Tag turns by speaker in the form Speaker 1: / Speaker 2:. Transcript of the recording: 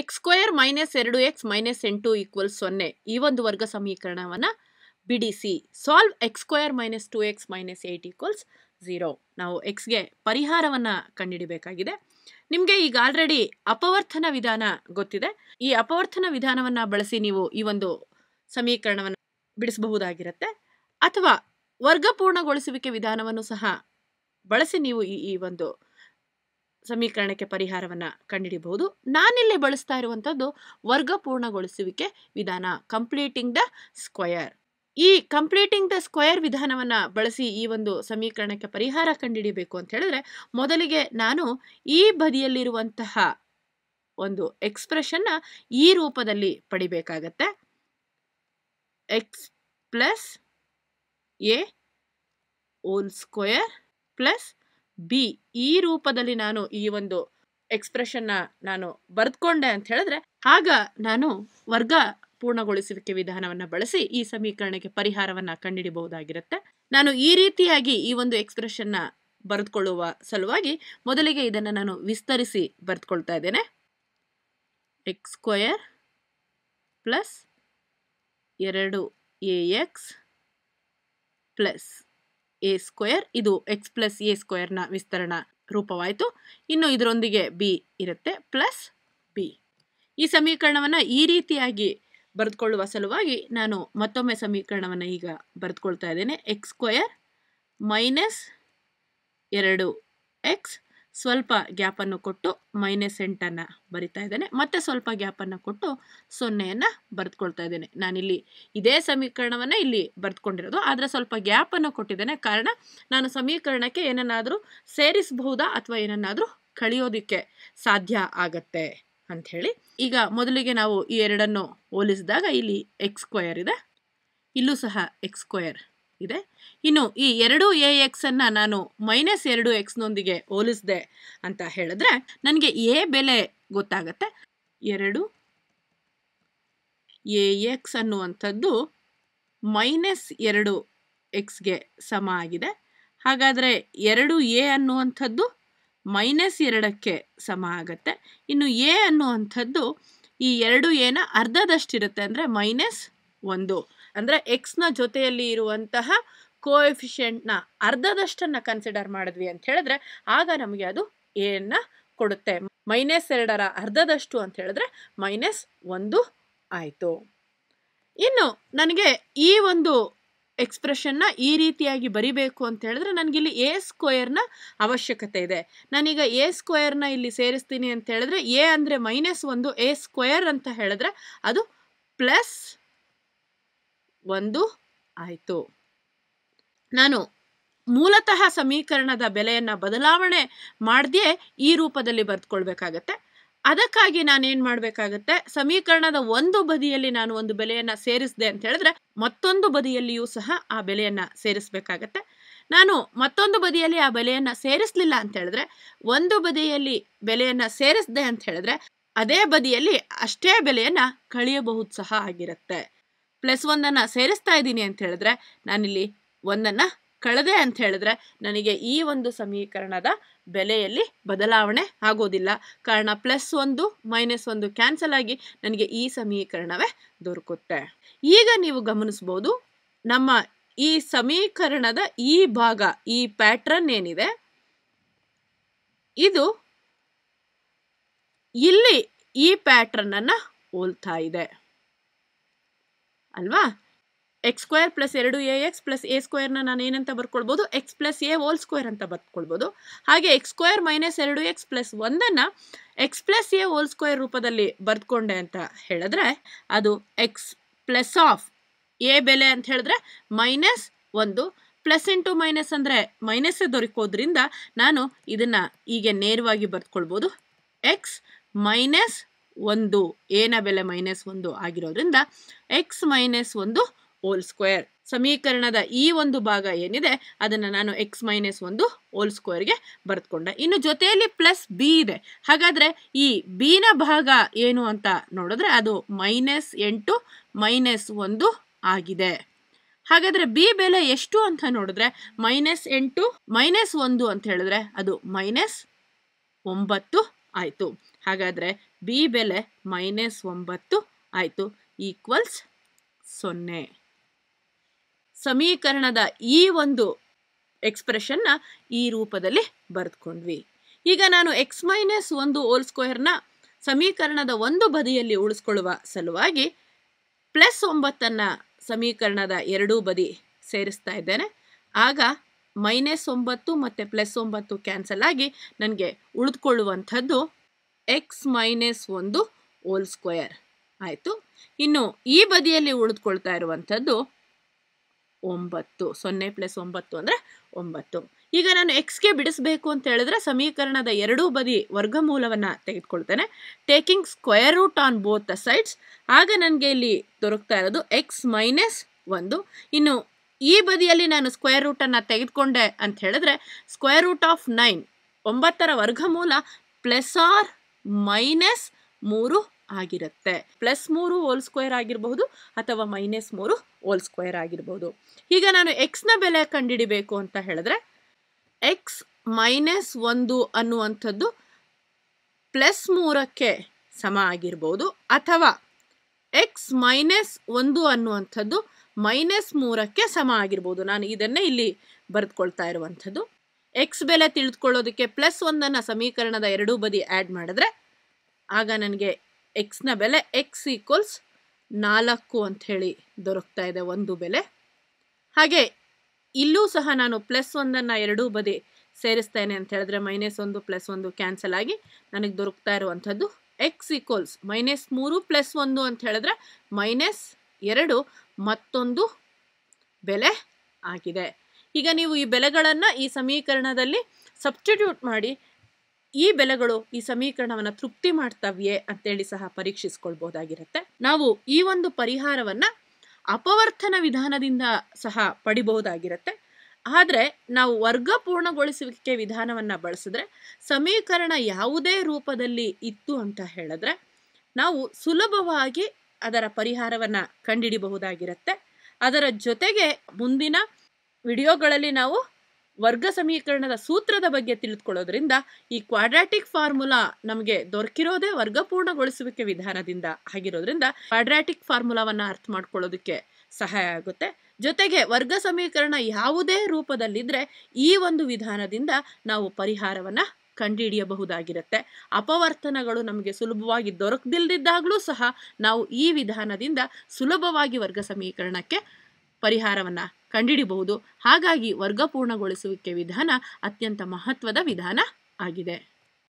Speaker 1: X square minus ಎರಡು x minus ಎಂಟು equal ಸೊನ್ನೆ ಈ ಒಂದು ವರ್ಗ ಸಮೀಕರಣವನ್ನು ಬಿಡಿಸಿ solve x square minus two x minus eight equals zero ನಾವು ಎಕ್ಸ್ಗೆ ಪರಿಹಾರವನ್ನು ಕಂಡುಹಿಡಬೇಕಾಗಿದೆ ನಿಮಗೆ ಈಗ ಆಲ್ರೆಡಿ ಅಪವರ್ತನ ವಿಧಾನ ಗೊತ್ತಿದೆ ಈ ಅಪವರ್ತನ ವಿಧಾನವನ್ನು ಬಳಸಿ ನೀವು ಈ ಒಂದು ಸಮೀಕರಣವನ್ನು ಬಿಡಿಸಬಹುದಾಗಿರುತ್ತೆ ಅಥವಾ ವರ್ಗ ಪೂರ್ಣಗೊಳಿಸುವಿಕೆ ವಿಧಾನವನ್ನು ಸಹ ಬಳಸಿ ನೀವು ಈ ಈ ಒಂದು ಸಮೀಕರಣಕ್ಕೆ ಪರಿಹಾರವನ್ನು ಕಂಡುಹಿಡಿಯಬಹುದು ನಾನಿಲ್ಲಿ ಬಳಸ್ತಾ ಇರುವಂಥದ್ದು ವರ್ಗ ಪೂರ್ಣಗೊಳಿಸುವಿಕೆ ವಿಧಾನ ಕಂಪ್ಲೀಟಿಂಗ್ ದ ಸ್ಕ್ವಯರ್ ಈ ಕಂಪ್ಲೀಟಿಂಗ್ ದ ಸ್ಕ್ವಯರ್ ವಿಧಾನವನ್ನು ಬಳಸಿ ಈ ಒಂದು ಸಮೀಕರಣಕ್ಕೆ ಪರಿಹಾರ ಕಂಡುಹಿಡಿಯಬೇಕು ಅಂತ ಹೇಳಿದ್ರೆ ಮೊದಲಿಗೆ ನಾನು ಈ ಬದಿಯಲ್ಲಿರುವಂತಹ ಒಂದು ಎಕ್ಸ್ಪ್ರೆಷನ್ನ ಈ ರೂಪದಲ್ಲಿ ಪಡಿಬೇಕಾಗತ್ತೆ x plus a whole square plus b ಈ ರೂಪದಲ್ಲಿ ನಾನು ಈ ಒಂದು ಎಕ್ಸ್ಪ್ರೆಷನ್ನ ನಾನು ಬರೆದ್ಕೊಂಡೆ ಅಂತ ಹೇಳಿದ್ರೆ ಆಗ ನಾನು ವರ್ಗ ಪೂರ್ಣಗೊಳಿಸುವಿಕೆ ವಿಧಾನವನ್ನು ಬಳಸಿ ಈ ಸಮೀಕರಣಕ್ಕೆ ಪರಿಹಾರವನ್ನು ಕಂಡುಹಿಡಬಹುದಾಗಿರುತ್ತೆ ನಾನು ಈ ರೀತಿಯಾಗಿ ಈ ಒಂದು ಎಕ್ಸ್ಪ್ರೆಷನ್ನ ಬರೆದುಕೊಳ್ಳುವ ಸಲುವಾಗಿ ಮೊದಲಿಗೆ ಇದನ್ನು ನಾನು ವಿಸ್ತರಿಸಿ ಬರೆದುಕೊಳ್ತಾ ಇದ್ದೇನೆ ಎಕ್ಸ್ ಸ್ಕ್ವಯರ್ ಪ್ಲಸ್ ಎರಡು a x plus a square ಇದು ಎಕ್ಸ್ ಪ್ಲಸ್ ಎ ಸ್ಕ್ವೇರ್ನ ವಿಸ್ತರಣ ರೂಪವಾಯಿತು ಇನ್ನು ಇದರೊಂದಿಗೆ ಬಿ ಇರುತ್ತೆ ಪ್ಲಸ್ ಬಿ ಈ ಸಮೀಕರಣವನ್ನು ಈ ರೀತಿಯಾಗಿ ಬರೆದುಕೊಳ್ಳುವ ಸಲುವಾಗಿ ನಾನು ಮತ್ತೊಮ್ಮೆ ಸಮೀಕರಣವನ್ನು ಈಗ ಬರೆದುಕೊಳ್ತಾ ಇದ್ದೇನೆ ಎಕ್ಸ್ ಸ್ಕ್ವೇರ್ ಮೈನಸ್ ಎರಡು ಎಕ್ಸ್ ಸ್ವಲ್ಪ ಗ್ಯಾಪನ್ನು ಕೊಟ್ಟು ಮೈನಸ್ ಎಂಟನ್ನು ಬರಿತಾ ಇದ್ದೇನೆ ಮತ್ತೆ ಸ್ವಲ್ಪ ಗ್ಯಾಪನ್ನು ಕೊಟ್ಟು ಸೊನ್ನೆಯನ್ನು ಬರೆದುಕೊಳ್ತಾ ಇದ್ದೇನೆ ನಾನಿಲ್ಲಿ ಇದೇ ಸಮೀಕರಣವನ್ನು ಇಲ್ಲಿ ಬರೆದುಕೊಂಡಿರೋದು ಆದರೆ ಸ್ವಲ್ಪ ಗ್ಯಾಪನ್ನು ಕೊಟ್ಟಿದ್ದೇನೆ ಕಾರಣ ನಾನು ಸಮೀಕರಣಕ್ಕೆ ಏನನ್ನಾದರೂ ಸೇರಿಸಬಹುದಾ ಅಥವಾ ಏನನ್ನಾದರೂ ಕಳಿಯೋದಕ್ಕೆ ಸಾಧ್ಯ ಆಗತ್ತೆ ಅಂಥೇಳಿ ಈಗ ಮೊದಲಿಗೆ ನಾವು ಈ ಎರಡನ್ನು ಹೋಲಿಸಿದಾಗ ಇಲ್ಲಿ ಎಕ್ಸ್ ಇದೆ ಇಲ್ಲೂ ಸಹ ಎಕ್ಸ್ ಇದೆ ಇನ್ನು ಈ ಎರಡು ಎ ಎಕ್ಸ್ ಅನ್ನ ನಾನು ಮೈನಸ್ ಎರಡು ಎಕ್ಸ್ನೊಂದಿಗೆ ಹೋಲಿಸಿದೆ ಅಂತ ಹೇಳಿದ್ರೆ ನನಗೆ ಎ ಬೆಲೆ ಗೊತ್ತಾಗತ್ತೆ ಎರಡು ಎ ಎಕ್ಸ್ ಅನ್ನುವಂಥದ್ದು ಮೈನಸ್ ಎರಡು ಎಕ್ಸ್ಗೆ ಸಮ ಆಗಿದೆ ಹಾಗಾದರೆ ಎರಡು ಎ ಅನ್ನುವಂಥದ್ದು ಮೈನಸ್ ಎರಡಕ್ಕೆ ಸಮ ಆಗತ್ತೆ ಇನ್ನು ಎ ಅನ್ನುವಂಥದ್ದು ಈ ಎರಡು ಎನ ಅರ್ಧದಷ್ಟಿರುತ್ತೆ ಅಂದರೆ ಮೈನಸ್ ಒಂದು ಅಂದರೆ ಎಕ್ಸ್ನ ಜೊತೆಯಲ್ಲಿ ಇರುವಂತಹ ಕೋಎಫಿಷಿಯೆಂಟ್ನ ಅರ್ಧದಷ್ಟನ್ನು ಕನ್ಸಿಡರ್ ಮಾಡಿದ್ವಿ ಅಂತ ಹೇಳಿದ್ರೆ ಆಗ ನಮಗೆ ಅದು ಎಯನ್ನು ಕೊಡುತ್ತೆ ಮೈನಸ್ ಎರಡರ ಅರ್ಧದಷ್ಟು ಅಂತ ಹೇಳಿದ್ರೆ ಮೈನಸ್ ಒಂದು ಆಯಿತು ಇನ್ನು ನನಗೆ ಈ ಒಂದು ಎಕ್ಸ್ಪ್ರೆಷನ್ನ ಈ ರೀತಿಯಾಗಿ ಬರಿಬೇಕು ಅಂತ ಹೇಳಿದ್ರೆ ನನಗಿಲ್ಲಿ ಎ ಸ್ಕ್ವಯರ್ನ ಅವಶ್ಯಕತೆ ಇದೆ ನಾನೀಗ ಎ ಸ್ಕ್ವಯರ್ನ ಇಲ್ಲಿ ಸೇರಿಸ್ತೀನಿ ಅಂತ ಹೇಳಿದ್ರೆ ಎ ಅಂದರೆ ಮೈನಸ್ ಒಂದು ಎ ಸ್ಕ್ವೇರ್ ಅಂತ ಹೇಳಿದ್ರೆ ಅದು ಪ್ಲಸ್ ಒಂದು ಆಯಿತು ನಾನು ಮೂಲತಃ ಸಮೀಕರಣದ ಬೆಲೆಯನ್ನು ಬದಲಾವಣೆ ಮಾಡದೇ ಈ ರೂಪದಲ್ಲಿ ಬರೆದುಕೊಳ್ಬೇಕಾಗತ್ತೆ ಅದಕ್ಕಾಗಿ ನಾನೇನು ಮಾಡಬೇಕಾಗತ್ತೆ ಸಮೀಕರಣದ ಒಂದು ಬದಿಯಲ್ಲಿ ನಾನು ಒಂದು ಬೆಲೆಯನ್ನು ಸೇರಿಸಿದೆ ಅಂತ ಹೇಳಿದ್ರೆ ಮತ್ತೊಂದು ಬದಿಯಲ್ಲಿಯೂ ಸಹ ಆ ಬೆಲೆಯನ್ನು ಸೇರಿಸಬೇಕಾಗತ್ತೆ ನಾನು ಮತ್ತೊಂದು ಬದಿಯಲ್ಲಿ ಆ ಬೆಲೆಯನ್ನು ಸೇರಿಸಲಿಲ್ಲ ಅಂತ ಹೇಳಿದ್ರೆ ಒಂದು ಬದಿಯಲ್ಲಿ ಬೆಲೆಯನ್ನು ಸೇರಿಸಿದೆ ಅಂತ ಹೇಳಿದ್ರೆ ಅದೇ ಬದಿಯಲ್ಲಿ ಅಷ್ಟೇ ಬೆಲೆಯನ್ನು ಕಳೆಯಬಹುದು ಸಹ ಆಗಿರುತ್ತೆ ಪ್ಲಸ್ ಒಂದನ್ನು ಸೇರಿಸ್ತಾ ಇದ್ದೀನಿ ಅಂತ ಹೇಳಿದ್ರೆ ನಾನಿಲ್ಲಿ ಒಂದನ್ನು ಕಳೆದೆ ಅಂತ ಹೇಳಿದ್ರೆ ನನಗೆ ಈ ಒಂದು ಸಮೀಕರಣದ ಬೆಲೆಯಲ್ಲಿ ಬದಲಾವಣೆ ಆಗೋದಿಲ್ಲ ಕಾರಣ ಪ್ಲಸ್ ಒಂದು ಮೈನಸ್ ಒಂದು ಕ್ಯಾನ್ಸಲ್ ಆಗಿ ನನಗೆ ಈ ಸಮೀಕರಣವೇ ದೊರಕುತ್ತೆ ಈಗ ನೀವು ಗಮನಿಸ್ಬೋದು ನಮ್ಮ ಈ ಸಮೀಕರಣದ ಈ ಭಾಗ ಈ ಪ್ಯಾಟ್ರನ್ ಏನಿದೆ ಇದು ಇಲ್ಲಿ ಈ ಪ್ಯಾಟ್ರನ್ ಹೋಲ್ತಾ ಇದೆ ಅಲ್ವಾ ಎಕ್ಸ್ ಸ್ಕ್ವೇರ್ ಪ್ಲಸ್ ಎರಡು ಎ ಎಕ್ಸ್ ಪ್ಲಸ್ ಎ ಸ್ಕ್ವೇರ್ನ ನಾನು ಏನಂತ ಬರ್ಕೊಳ್ಬೋದು x plus a whole square ಅಂತ ಬರ್ಕೊಳ್ಬೋದು ಹಾಗೆ ಎಕ್ಸ್ ಸ್ಕ್ವೇರ್ ಮೈನಸ್ ಎರಡು ಎಕ್ಸ್ ಪ್ಲಸ್ ಒಂದನ್ನು x plus a whole square ರೂಪದಲ್ಲಿ ಬರ್ದ್ಕೊಂಡೆ ಅಂತ ಹೇಳಿದ್ರೆ ಅದು ಎಕ್ಸ್ ಪ್ಲಸ್ ಆಫ್ ಎ ಬೆಲೆ ಅಂತ ಹೇಳಿದ್ರೆ ಮೈನಸ್ ಒಂದು ಪ್ಲಸ್ ಇಂಟು ಮೈನಸ್ ಅಂದರೆ ಮೈನಸ್ ದೊರಕೋದ್ರಿಂದ ನಾನು ಇದನ್ನು ಹೀಗೆ ನೇರವಾಗಿ ಬರ್ದ್ಕೊಳ್ಬೋದು ಎಕ್ಸ್ ಮೈನಸ್ ಒಂದು ಏನ ಬೆಲೆ ಮೈನಸ್ ಒಂದು ಆಗಿರೋದ್ರಿಂದ ಎಕ್ಸ್ ಮೈನಸ್ ಒಂದು ಹೋಲ್ ಸ್ಕ್ವೇರ್ ಸಮೀಕರಣದ ಈ ಒಂದು ಭಾಗ ಏನಿದೆ ಅದನ್ನು ನಾನು ಎಕ್ಸ್ ಮೈನಸ್ ಒಂದು ಹೋಲ್ ಸ್ಕ್ವೇರ್ಗೆ ಬರೆದುಕೊಂಡೆ ಇನ್ನು ಜೊತೆಯಲ್ಲಿ ಪ್ಲಸ್ ಬಿ ಇದೆ ಹಾಗಾದರೆ ಈ ಬಿನ ಭಾಗ ಏನು ಅಂತ ನೋಡಿದ್ರೆ ಅದು ಮೈನಸ್ ಎಂಟು ಮೈನಸ್ ಒಂದು ಆಗಿದೆ ಹಾಗಾದರೆ ಬಿ ಬೆಲೆ ಎಷ್ಟು ಅಂತ ನೋಡಿದ್ರೆ ಮೈನಸ್ ಎಂಟು ಮೈನಸ್ ಒಂದು ಅಂತ ಹೇಳಿದ್ರೆ ಅದು ಮೈನಸ್ ಒಂಬತ್ತು ಆಯಿತು ಹಾಗಾದರೆ ಬಿ ಬೆಲೆ ಮೈನಸ್ ಒಂಬತ್ತು ಆಯಿತು ಈಕ್ವಲ್ಸ್ ಸೊನ್ನೆ ಸಮೀಕರಣದ ಈ ಒಂದು ಎಕ್ಸ್ಪ್ರೆಷನ್ನ ಈ ರೂಪದಲ್ಲಿ ಬರೆದ್ಕೊಂಡ್ವಿ ಈಗ ನಾನು ಎಕ್ಸ್ ಮೈನಸ್ ಒಂದು ಓಲ್ ಸ್ಕ್ವೇರ್ನ ಸಮೀಕರಣದ ಒಂದು ಬದಿಯಲ್ಲಿ ಉಳಿಸ್ಕೊಳ್ಳುವ ಸಲುವಾಗಿ ಪ್ಲಸ್ ಒಂಬತ್ತನ್ನು ಸಮೀಕರಣದ ಎರಡೂ ಬದಿ ಸೇರಿಸ್ತಾ ಇದ್ದೇನೆ ಆಗ ಮೈನಸ್ ಒಂಬತ್ತು ಮತ್ತು ಪ್ಲಸ್ ಒಂಬತ್ತು ಕ್ಯಾನ್ಸಲ್ ಆಗಿ ನನಗೆ ಉಳಿದುಕೊಳ್ಳುವಂಥದ್ದು ಎಕ್ಸ್ ಮೈನಸ್ ಒಂದು ಓಲ್ ಸ್ಕ್ವಯರ್ ಆಯಿತು ಇನ್ನು ಈ ಬದಿಯಲ್ಲಿ ಉಳಿದುಕೊಳ್ತಾ ಇರುವಂಥದ್ದು ಒಂಬತ್ತು ಸೊನ್ನೆ ಪ್ಲಸ್ ಒಂಬತ್ತು ಅಂದರೆ ಒಂಬತ್ತು ಈಗ ನಾನು ಎಕ್ಸ್ಗೆ ಬಿಡಿಸಬೇಕು ಅಂತ ಹೇಳಿದ್ರೆ ಸಮೀಕರಣದ ಎರಡೂ ಬದಿ ವರ್ಗಮೂಲವನ್ನು ತೆಗೆದುಕೊಳ್ತೇನೆ taking square root on both the sides ಆಗ ನನಗೆ ಇಲ್ಲಿ ದೊರಕ್ತಾ ಇರೋದು ಎಕ್ಸ್ ಮೈನಸ್ ಒಂದು ಇನ್ನು ಈ ಬದಿಯಲ್ಲಿ ನಾನು ಸ್ಕ್ವೇರ್ ರೂಟನ್ನು ತೆಗೆದುಕೊಂಡೆ ಅಂತ ಹೇಳಿದ್ರೆ ಸ್ಕ್ವೇರ್ ರೂಟ್ ಆಫ್ ನೈನ್ ಒಂಬತ್ತರ ವರ್ಗಮೂಲ ಪ್ಲಸ್ ಆರ್ ಮೈನಸ್ ಮೂರು ಆಗಿರುತ್ತೆ ಪ್ಲಸ್ ಮೂರು ಓಲ್ ಸ್ಕ್ವೇರ್ ಆಗಿರಬಹುದು ಅಥವಾ ಮೈನಸ್ ಮೂರು ಓಲ್ ಸ್ಕ್ವೇರ್ ಆಗಿರಬಹುದು ಈಗ ನಾನು ಎಕ್ಸ್ನ ಬೆಲೆ ಕಂಡುಹಿಡಿಬೇಕು ಅಂತ ಹೇಳಿದ್ರೆ ಎಕ್ಸ್ ಮೈನಸ್ ಒಂದು ಅನ್ನುವಂಥದ್ದು ಪ್ಲಸ್ ಮೂರಕ್ಕೆ ಸಮ ಆಗಿರ್ಬೋದು ಅಥವಾ ಎಕ್ಸ್ ಮೈನಸ್ ಒಂದು ಅನ್ನುವಂಥದ್ದು ಮೈನಸ್ ಮೂರಕ್ಕೆ ಸಮ ಆಗಿರ್ಬೋದು ನಾನು ಇದನ್ನೇ ಇಲ್ಲಿ ಬರೆದುಕೊಳ್ತಾ ಇರುವಂಥದ್ದು ಎಕ್ಸ್ ಬೆಲೆ ತಿಳಿದುಕೊಳ್ಳೋದಕ್ಕೆ ಪ್ಲಸ್ ಒಂದನ್ನು ಸಮೀಕರಣದ ಎರಡೂ ಬದಿ ಆ್ಯಡ್ ಮಾಡಿದ್ರೆ ಆಗ ನನಗೆ ಎಕ್ಸ್ನ ಬೆಲೆ ಎಕ್ಸ್ ಈಕ್ವಲ್ಸ್ ನಾಲ್ಕು ಅಂತ ಹೇಳಿ ದೊರಕ್ತಾ ಇದೆ ಒಂದು ಬೆಲೆ ಹಾಗೆ ಇಲ್ಲೂ ಸಹ ನಾನು ಪ್ಲಸ್ ಒಂದನ್ನು ಎರಡೂ ಬದಿ ಸೇರಿಸ್ತೇನೆ ಅಂತ ಹೇಳಿದ್ರೆ ಮೈನಸ್ ಒಂದು ಪ್ಲಸ್ ಒಂದು ಕ್ಯಾನ್ಸಲ್ ಆಗಿ ನನಗೆ ದೊರಕ್ತಾ ಇರುವಂಥದ್ದು ಎಕ್ಸ್ ಈಕ್ವಲ್ಸ್ ಮೈನಸ್ ಮೂರು ಪ್ಲಸ್ ಒಂದು ಅಂತ ಹೇಳಿದ್ರೆ ಮೈನಸ್ ಎರಡು ಮತ್ತೊಂದು ಬೆಲೆ ಆಗಿದೆ ಈಗ ನೀವು ಈ ಬೆಲೆಗಳನ್ನು ಈ ಸಮೀಕರಣದಲ್ಲಿ ಸಬ್ಸ್ಟಿಟ್ಯೂಟ್ ಮಾಡಿ ಈ ಬೆಲೆಗಳು ಈ ಸಮೀಕರಣವನ್ನು ತೃಪ್ತಿ ಮಾಡ್ತವ್ಯೇ ಅಂತೇಳಿ ಸಹ ಪರೀಕ್ಷಿಸ್ಕೊಳ್ಬಹುದಾಗಿರುತ್ತೆ ನಾವು ಈ ಒಂದು ಪರಿಹಾರವನ್ನು ಅಪವರ್ತನ ವಿಧಾನದಿಂದ ಸಹ ಪಡಿಬಹುದಾಗಿರುತ್ತೆ ಆದರೆ ನಾವು ವರ್ಗ ಪೂರ್ಣಗೊಳಿಸುವಿಕೆ ವಿಧಾನವನ್ನು ಬಳಸಿದ್ರೆ ಸಮೀಕರಣ ಯಾವುದೇ ರೂಪದಲ್ಲಿ ಇತ್ತು ಅಂತ ಹೇಳಿದ್ರೆ ನಾವು ಸುಲಭವಾಗಿ ಅದರ ಪರಿಹಾರವನ್ನು ಕಂಡುಹಿಡಿಬಹುದಾಗಿರುತ್ತೆ ಅದರ ಜೊತೆಗೆ ಮುಂದಿನ ವಿಡಿಯೋಗಳಲ್ಲಿ ನಾವು ವರ್ಗ ಸಮೀಕರಣದ ಸೂತ್ರದ ಬಗ್ಗೆ ತಿಳಿದುಕೊಳ್ಳೋದ್ರಿಂದ ಈ ಕ್ವಾಡ್ರಾಟಿಕ್ ಫಾರ್ಮುಲಾ ನಮಗೆ ದೊರಕಿರೋದೇ ವರ್ಗ ಪೂರ್ಣಗೊಳಿಸುವಿಕೆ ವಿಧಾನದಿಂದ ಆಗಿರೋದ್ರಿಂದ ಕ್ವಾಡ್ರಾಟಿಕ್ ಫಾರ್ಮುಲಾವನ್ನು ಅರ್ಥ ಮಾಡ್ಕೊಳ್ಳೋದಕ್ಕೆ ಸಹಾಯ ಆಗುತ್ತೆ ಜೊತೆಗೆ ವರ್ಗ ಸಮೀಕರಣ ಯಾವುದೇ ರೂಪದಲ್ಲಿದ್ದರೆ ಈ ಒಂದು ವಿಧಾನದಿಂದ ನಾವು ಪರಿಹಾರವನ್ನು ಕಂಡುಹಿಡಿಯಬಹುದಾಗಿರುತ್ತೆ ಅಪವರ್ತನಗಳು ನಮಗೆ ಸುಲಭವಾಗಿ ದೊರಕದಿಲ್ದಿದ್ದಾಗಲೂ ಸಹ ನಾವು ಈ ವಿಧಾನದಿಂದ ಸುಲಭವಾಗಿ ವರ್ಗ ಸಮೀಕರಣಕ್ಕೆ ಪರಿಹಾರವನ್ನು ಕಂಡುಹಿಡಿಬಹುದು ಹಾಗಾಗಿ ವರ್ಗಪೂರ್ಣಗೊಳಿಸುವಿಕೆ ವಿಧಾನ ಅತ್ಯಂತ ಮಹತ್ವದ ವಿಧಾನ ಆಗಿದೆ